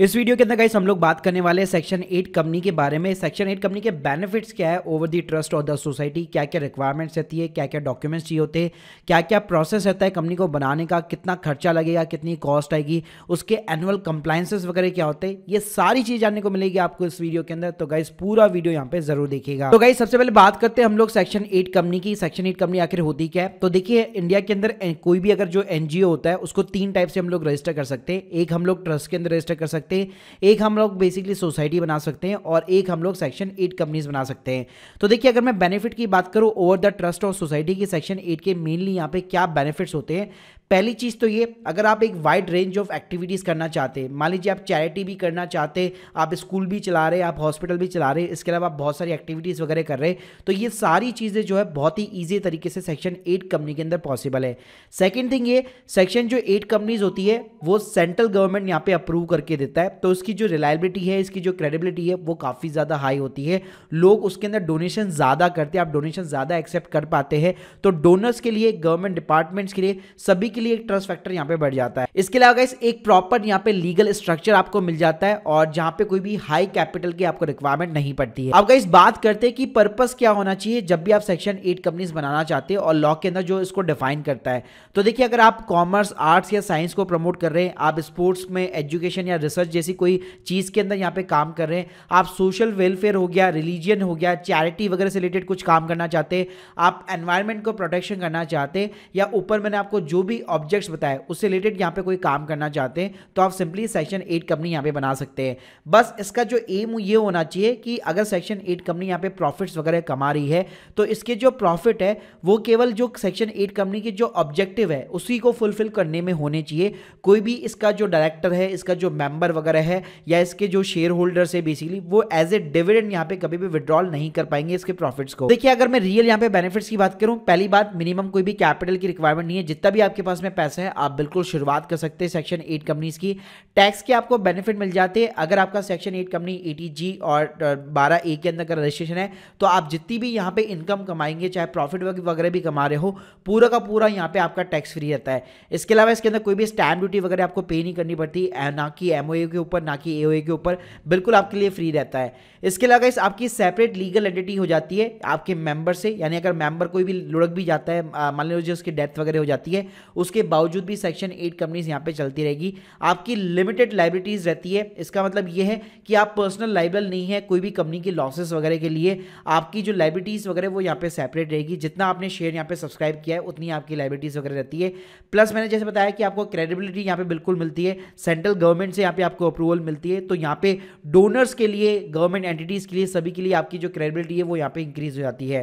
इस वीडियो के अंदर गाइस हम लोग बात करने वाले हैं सेक्शन एट कंपनी के बारे में सेक्शन एट कंपनी के बेनिफिट्स क्या है ओवर दी ट्रस्ट और द सोसाइटी क्या क्या रिक्वायरमेंट्स रहती है क्या क्या डॉक्यूमेंट्स चाहिए होते हैं क्या क्या प्रोसेस रहता है कंपनी को बनाने का कितना खर्चा लगेगा कितनी कॉस्ट आएगी उसके एनुअल कंप्लाइंसेस वगैरह क्या होते हैं ये सारी चीज़ जानने को मिलेगी आपको इस वीडियो के अंदर तो गाइस पूरा वीडियो यहाँ पे जरूर देखेगा तो गाइस सबसे पहले बात करते हैं हम लोग सेक्शन एट कंपनी की सेक्शन एट कंपनी आखिर होती क्या है तो देखिए इंडिया के अंदर कोई भी अगर जो एनजीओ होता है उसको तीन टाइप से हम लोग रजिस्टर कर सकते हैं एक हम लोग ट्रस्ट के अंदर रजिस्टर कर सकते सकते हैं एक हम लोग बेसिकली सोसाइटी बना सकते हैं और एक हम लोग सेक्शन एट कंपनीज बना सकते हैं तो देखिए अगर मैं बेनिफिट की बात करूँ over the trust of society की सेक्शन एट के मेनली यहाँ पे क्या बेनिफिट्स होते हैं पहली चीज़ तो ये अगर आप एक वाइड रेंज ऑफ एक्टिविटीज़ करना चाहते हैं मान लीजिए आप चैरिटी भी करना चाहते आप स्कूल भी चला रहे आप हॉस्पिटल भी चला रहे इसके अलावा आप बहुत सारी एक्टिविटीज़ वगैरह कर रहे तो ये सारी चीज़ें जो है बहुत ही ईजी तरीके से सेक्शन एट कंपनी के अंदर पॉसिबल है सेकेंड थिंग ये सेक्शन जो एट कंपनीज होती है वो सेंट्रल गवर्नमेंट यहाँ पे अप्रूव करके देता है तो उसकी जो रिलायबिलिटी है इसकी जो क्रेडिबिलिटी है वो काफ़ी ज़्यादा हाई होती है लोग उसके अंदर डोनेशन ज़्यादा करते हैं आप डोनेशन ज़्यादा एक्सेप्ट कर पाते हैं तो डोनर्स के लिए गवर्नमेंट डिपार्टमेंट्स के लिए सभी के लिए एक ट्रस्ट फैक्टर यहाँ पे बढ़ जाता है इसके अलावा इस एक प्रॉपर यहाँ पे लीगल स्ट्रक्चर आपको मिल जाता है और जहाँ पे कोई भी हाई कैपिटल की आपको रिक्वायरमेंट नहीं पड़ती है अब इस बात करते हैं कि पर्पस क्या होना चाहिए जब भी आप सेक्शन एट कंपनीज बनाना चाहते हैं और लॉ के अंदर जो इसको डिफाइन करता है तो देखिए अगर आप कॉमर्स आर्ट्स या साइंस को प्रमोट कर रहे हैं आप स्पोर्ट्स में एजुकेशन या रिसर्च जैसी कोई चीज़ के अंदर यहाँ पे काम कर रहे हैं आप सोशल वेलफेयर हो गया रिलीजियन हो गया चैरिटी वगैरह से रिलेटेड कुछ काम करना चाहते हैं आप एनवायरमेंट को प्रोटेक्शन करना चाहते हैं या ऊपर मैंने आपको जो भी ऑब्जेक्ट्स बताए उससे रिलेटेड यहाँ पे कोई काम करना चाहते हैं तो आप सिंपली सेक्शन एट कंपनी यहाँ पे बना सकते हैं बस इसका जो एम ये होना चाहिए कि अगर सेक्शन एट कंपनी यहाँ पे प्रॉफिट्स वगैरह कमा रही है तो इसके जो प्रॉफिट है वो केवल जो सेक्शन एट कंपनी के जो ऑब्जेक्टिव है उसी को फुलफिल करने में होने चाहिए कोई भी इसका जो डायरेक्टर है इसका जो मेंबर वगैरह है या इसके जो शेयर होल्डर्स है बेसिकली वो एज ए डिविडेंड यहाँ पे कभी भी विड्रॉल नहीं कर पाएंगे इसके प्रॉफिट्स को देखिए अगर मैं रियल यहाँ पे बेनिफिट्स की बात करूँ पहली बात मिनिमम कोई भी कैपिटल की रिक्वायरमेंट नहीं है जितना भी आपके पास पास में पैसा है आप बिल्कुल शुरुआत कर सकते हैं सेक्शन एट कंपनीज की टैक्स के आपको बेनिफिट मिल जाते हैं अगर आपका सेक्शन एट कंपनी एटी और बारह ए के अंदर का रजिस्ट्रेशन है तो आप जितनी भी यहाँ पे इनकम कमाएंगे चाहे प्रॉफिट वगैरह भी कमा रहे हो पूरा का पूरा यहाँ पे आपका टैक्स फ्री रहता है इसके अलावा इसके अंदर कोई भी स्टैम्प ड्यूटी वगैरह आपको पे नहीं करनी पड़ती ना कि एम के ऊपर ना कि ए के ऊपर बिल्कुल आपके लिए फ्री रहता है इसके अलावा इस आपकी सेपरेट लीगल एंटिटी हो जाती है आपके मेंबर से यानी अगर मेंबर कोई भी लुढ़क भी जाता है मान लीजिए उसकी डेथ वगैरह हो जाती है उसके बावजूद भी सेक्शन एट कंपनीज यहाँ पे चलती रहेगी आपकी लिमिटेड लाइब्रिटीज रहती है इसका मतलब ये है कि आप पर्सनल लाइबल नहीं है कोई भी कंपनी के लॉसेस वगैरह के लिए आपकी जो लाइब्रिटीज वगैरह वो यहाँ पे सेपरेट रहेगी जितना आपने शेयर यहाँ पे सब्सक्राइब किया है उतनी आपकी लाइब्रिटीज वगैरह रहती है प्लस मैंने जैसे बताया कि आपको क्रेडिबिलिटी यहाँ पे बिल्कुल मिलती है सेंट्रल गवर्नमेंट से यहाँ पे आपको अप्रूवल मिलती है तो यहाँ पे डोनर्स के लिए गवर्नमेंट एंटिटीज़ के लिए सभी के लिए आपकी जो क्रेडिबिलिटी है वो यहाँ पे इंक्रीज हो जाती है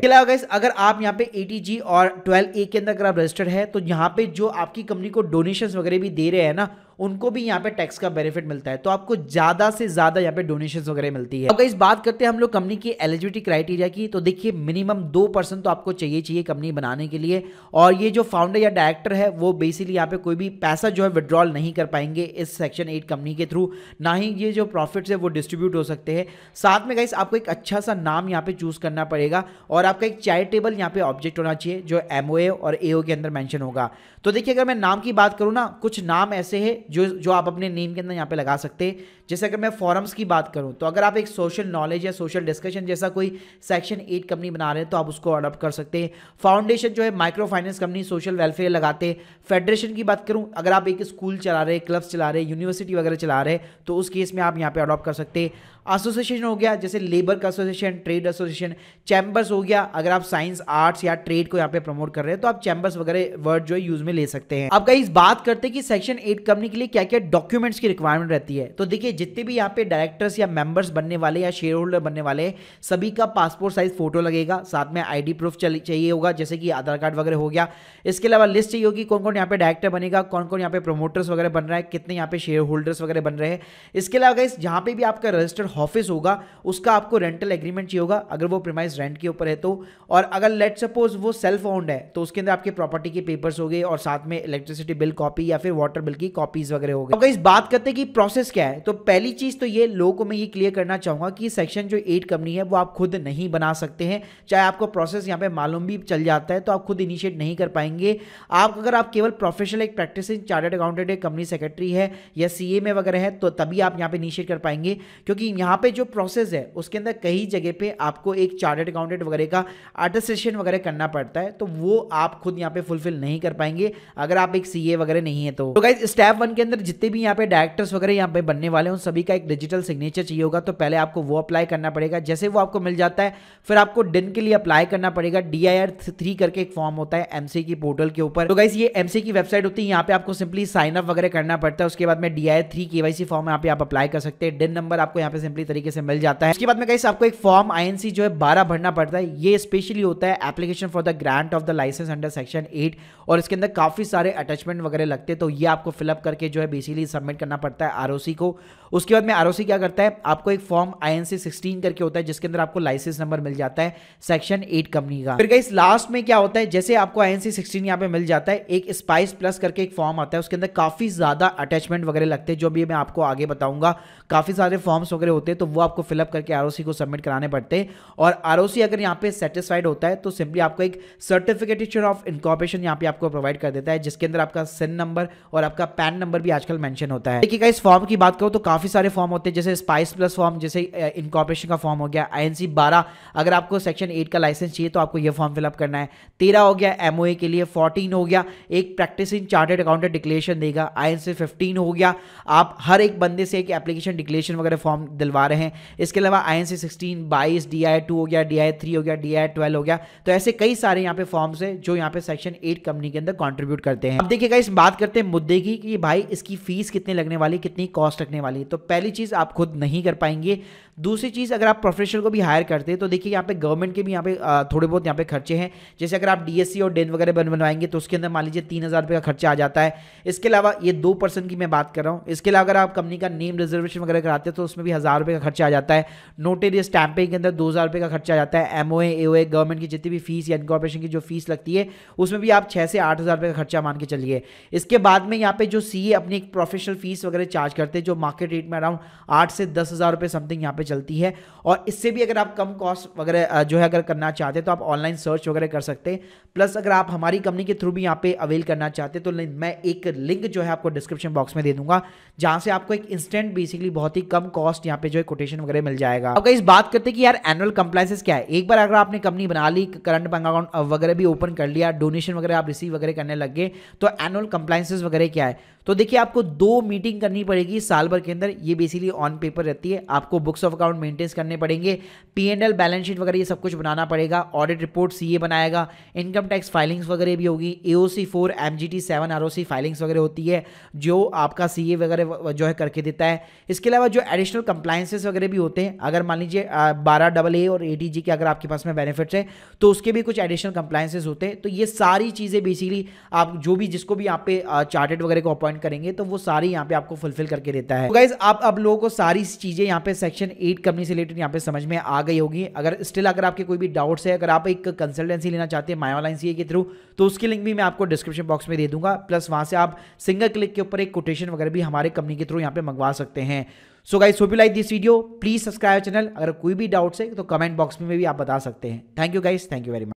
अगर आप यहाँ पे ए और ट्वेल्व ए के अंदर अगर आप रजिस्टर्ड है तो यहाँ पे जो आपकी कंपनी को डोनेशंस वगैरह भी दे रहे हैं ना उनको भी यहाँ पे टैक्स का बेनिफिट मिलता है तो आपको ज़्यादा से ज़्यादा यहाँ पे डोनेशन वगैरह मिलती है अगर इस बात करते हैं हम लोग कंपनी की एलिजिबिलिटी क्राइटेरिया की तो देखिए मिनिमम दो परसेंट तो आपको चाहिए चाहिए कंपनी बनाने के लिए और ये जो फाउंडर या डायरेक्टर है वो बेसिकली यहाँ पे कोई भी पैसा जो है विड्रॉल नहीं कर पाएंगे इस सेक्शन एट कंपनी के थ्रू ना ही ये जो प्रॉफिट है वो डिस्ट्रीब्यूट हो सकते हैं साथ में गाइस आपको एक अच्छा सा नाम यहाँ पे चूज करना पड़ेगा और आपका एक चैरिटेबल यहाँ पे ऑब्जेक्ट होना चाहिए जो एमओए और एओ के अंदर मेंशन होगा तो देखिए अगर मैं नाम की बात करूँ ना कुछ नाम ऐसे हैं जो जो आप अपने नेम के अंदर यहाँ पे लगा सकते हैं जैसे अगर मैं फॉरम्स की बात करूँ तो अगर आप एक सोशल नॉलेज या सोशल डिस्कशन जैसा कोई सेक्शन एट कंपनी बना रहे हैं तो आप उसको अडॉप्ट कर सकते हैं फाउंडेशन जो है micro finance company social welfare लगाते हैं फेडरेशन की बात करूँ अगर आप एक स्कूल चला रहे क्लब्स चला रहे यूनिवर्सिटी वगैरह चला रहे तो उस केस में आप यहाँ पर अडॉप्ट कर सकते हैं एसोसिएशन हो गया जैसे लेबर का एसोसिएशन ट्रेड एसोसिएशन चैम्बर्स हो गया अगर आप साइंस आर्ट्स या ट्रेड को यहाँ पे प्रमोट कर रहे हैं तो आप चैम्बर्स वगैरह वर्ड जो है यूज में ले सकते हैं अब कई बात करते हैं कि सेक्शन एट कंपनी के लिए क्या क्या डॉक्यूमेंट्स की रिक्वायरमेंट रहती है तो देखिए जितने भी यहाँ पे डायरेक्टर्स या मेंबर्स बनने वाले या शेयर होल्डर बनने वाले सभी का पासपोर्ट साइज फोटो लगेगा साथ में आईडी प्रूफ चाहिए होगा जैसे कि आधार कार्ड वगैरह हो गया इसके अलावा लिस्ट चाहिए होगी कौन कौन यहाँ पे डायरेक्टर बनेगा कौन कौन यहाँ पे प्रोमोटर्स वगैरह बन रहा है कितने यहाँ पे शेयर होल्डर्स वगैरह बन रहे हैं इसके अलावा जहाँ पे भी आपका रजिस्टर ऑफिस होगा उसका आपको रेंटल एग्रीमेंट चाहिए होगा अगर वो प्रीमाइज रेंट के ऊपर है तो और अगर लेट सपोज वो सेल्फ ओन्ड है तो उसके अंदर आपके प्रॉपर्टी के पेपर्स हो गए और साथ में इलेक्ट्रिसिटी बिल कॉपी या फिर वाटर बिल की कॉपीज वगैरह हो गए अगर इस बात करते कि प्रोसेस क्या है तो पहली चीज तो ये लोगों को मैं ये क्लियर करना चाहूंगा कि सेक्शन जो एट कंपनी है वो आप खुद नहीं बना सकते हैं चाहे आपको प्रोसेस यहाँ पे मालूम भी चल जाता है तो आप खुद इनिशिएट नहीं कर पाएंगे आप अगर आप केवल प्रोफेशनल एक प्रैक्टिसिंग चार्टर्ड अकाउंटेंट एक कंपनी सेक्रेटरी है या सी में वगैरह है तो तभी आप यहाँ पे इनिशिएट कर पाएंगे क्योंकि यहाँ पे जो प्रोसेस है उसके अंदर कई जगह पे आपको एक चार्टर्ड अकाउंटेंट वगैरह का अटेस्टेशन वगैरह करना पड़ता है तो वो आप खुद यहाँ पे फुलफिल नहीं कर पाएंगे अगर आप एक सीए वगैरह नहीं है तो, तो गाइज स्टेप वन के अंदर जितने भी यहाँ पे डायरेक्टर्स वगैरह यहाँ पे बनने वाले उन सभी का एक डिजिटल सिग्नेचर चाहिए होगा तो पहले आपको वो अप्लाई करना पड़ेगा जैसे वो आपको मिल जाता है फिर आपको डिन के लिए अप्लाई करना पड़ेगा डी आई करके एक फॉर्म होता है एमसी की पोर्टल के ऊपर तो गाइज ये एमसी की वेबसाइट होती है यहाँ पे आपको सिंपली साइन अप वगैरह करना पड़ता है उसके बाद में D I three K Y C form यहाँ पे आप अप्लाई कर सकते हैं डिन नंबर आपको यहाँ पे सिंपली तरीके से मिल जाता है उसके बाद में कहीं आपको एक फॉर्म आईएनसी जो है बारह भरना पड़ता है ये स्पेशली होता है application for the grant of the licence under section eight और इसके अंदर काफी सारे अटैचमेंट वगैरह लगते हैं तो ये आपको फिलअप करके जो है बेसिकली सबमिट करना पड़ता है आर को उसके बाद में आर क्या करता है आपको एक फॉर्म आई एन करके होता है जिसके अंदर आपको लाइसेंस नंबर मिल जाता है सेक्शन एट कंपनी का फिर कहीं लास्ट में क्या होता है जैसे आपको आई एन सी यहाँ पे मिल जाता है एक स्पाइस प्लस करके एक फॉर्म आता है उसके अंदर काफी ज्यादा अटैचमेंट वगैरह लगते हैं जो भी मैं आपको आगे बताऊंगा काफी सारे फॉर्म्स वगैरह होते तो वो आपको फिलअप करके आर को सबमिट कराने पड़ते और आर अगर यहाँ पे सेटिस्फाइड होता है तो सिंपली आपको एक सर्टिफिकेटेशन ऑफ इनकॉपरेशन यहाँ पे आपको प्रोवाइड कर देता है जिसके अंदर आपका सिन नंबर और आपका पैन नंबर भी आजकल मैंशन होता है देखिएगा इस फॉर्म की बात करो तो काफी सारे फॉर्म होते हैं जैसे स्पाइस प्लस फॉर्म जैसे इनकॉपरेशन का फॉर्म हो गया आई बारह अगर आपको सेक्शन एट का लाइसेंस चाहिए तो आपको यह फॉर्म फिलअप करना है तेरह हो गया एम के लिए फोर्टीन हो गया एक प्रैक्टिसिंग चार्टेड अकाउंटेंट डिक्लेरेशन देगा आई एन हो गया आप हर एक बंदे से एक एप्लीकेशन डिक्लेरेशन वगैरह फॉर्म दिल दिलवा रहे हैं इसके अलावा आई एन सी सिक्सटीन बाईस डी आई टू हो गया डी आई थ्री हो गया डी आई ट्वेल्व हो गया तो ऐसे कई सारे यहाँ पे फॉर्म्स है जो यहाँ पे सेक्शन एट कंपनी के अंदर कॉन्ट्रीब्यूट करते हैं अब देखिएगा इस बात करते हैं मुद्दे की कि भाई इसकी फीस कितनी लगने वाली कितनी कॉस्ट रखने वाली तो पहली चीज आप खुद नहीं कर पाएंगे दूसरी चीज़ अगर आप प्रोफेशनल को भी हायर करते हैं तो देखिए यहाँ पे गवर्नमेंट के भी यहाँ पे थोड़े बहुत यहाँ पे खर्चे हैं जैसे अगर आप डीएससी और डेन e वगैरह बन बनवाएंगे तो उसके अंदर मान लीजिए तीन हज़ार रुपये का खर्चा आ जाता है इसके अलावा ये दो परसेंट की मैं बात कर रहा हूँ इसके अलावा अगर आप कंपनी का नेम रिजर्वेशन वगैरह कराते हैं तो उसमें भी हज़ार रुपये का खर्चा आ जाता है नोटेड स्टैंपिंग के अंदर दो हज़ार रुपये का खर्चा आ जाता है एम ओ ए गवर्नमेंट की जितनी भी फीस या इनकॉर्पोरेशन की जो फीस लगती है उसमें भी आप छः से आठ हज़ार रुपये का खर्चा मान के चलिए इसके बाद में यहाँ पे जो सी अपनी एक प्रोफेशनल फीस वगैरह चार्ज करते हैं जो मार्केट रेट में अराउंड आठ से दस हज़ार रुपये समथिंग यहाँ पे चलती है और इससे भी अगर आप कम कॉस्ट वगैरह जो है अगर करना चाहते हैं तो आप ऑनलाइन सर्च वगैरह कर सकते हैं प्लस अगर आप हमारी कंपनी के थ्रू भी यहाँ पे अवेल करना चाहते हैं तो मैं एक लिंक जो है आपको डिस्क्रिप्शन बॉक्स में दे दूंगा जहाँ से आपको एक इंस्टेंट बेसिकली बहुत ही कम कॉस्ट यहाँ पे जो है कोटेशन वगैरह मिल जाएगा अगर इस बात करते कि यार एनुअल कंप्लाइंसेस क्या है एक बार अगर आपने कंपनी बना ली करंट बैंक अकाउंट वगैरह भी ओपन कर लिया डोनेशन वगैरह आप रिसीव वगैरह करने लग गए तो एनुअल कंप्लाइंसेस वगैरह क्या है तो देखिए आपको दो मीटिंग करनी पड़ेगी साल भर के अंदर ये बेसिकली ऑन पेपर रहती है आपको बुक्स ऑफ अकाउंट मेंटेन्स करने पड़ेंगे P and L balance sheet वगैरह ये सब कुछ बनाना पड़ेगा ऑडिट रिपोर्ट सी बनाएगा इनकम टैक्स फाइलिंग्स वगैरह भी होगी A O C four M G T seven R O C filings वगैरह होती है जो आपका सी ए वगैरह जो है करके देता है इसके अलावा जो एडिशनल कंप्लाइंसेस वगैरह भी होते हैं अगर मान लीजिए बारह डबल ए और ए टी जी के अगर आपके पास में बेनिफिट्स हैं तो उसके भी कुछ एडिशनल कंप्लाइंसेज होते हैं तो ये सारी चीज़ें बेसिकली आप जो भी जिसको भी आप पे चार्टेड वगैरह को अपॉइंट पॉइंट करेंगे तो वो सारी यहाँ पे आपको फुलफिल करके देता है गाइज तो आप अब लोगों को सारी चीजें यहाँ पे सेक्शन एट कंपनी से रिलेटेड यहाँ पे समझ में आ गई होगी अगर स्टिल अगर आपके कोई भी डाउट्स है अगर आप एक कंसल्टेंसी लेना चाहते हैं माया सी के थ्रू तो उसकी लिंक भी मैं आपको डिस्क्रिप्शन बॉक्स में दे दूंगा प्लस वहां से आप सिंगल क्लिक के ऊपर एक कोटेशन वगैरह भी हमारे कंपनी के थ्रू यहाँ पे मंगवा सकते हैं so guys so you like this video please subscribe channel अगर कोई भी डाउट्स है तो कमेंट बॉक्स में भी आप बता सकते हैं thank you guys thank you very much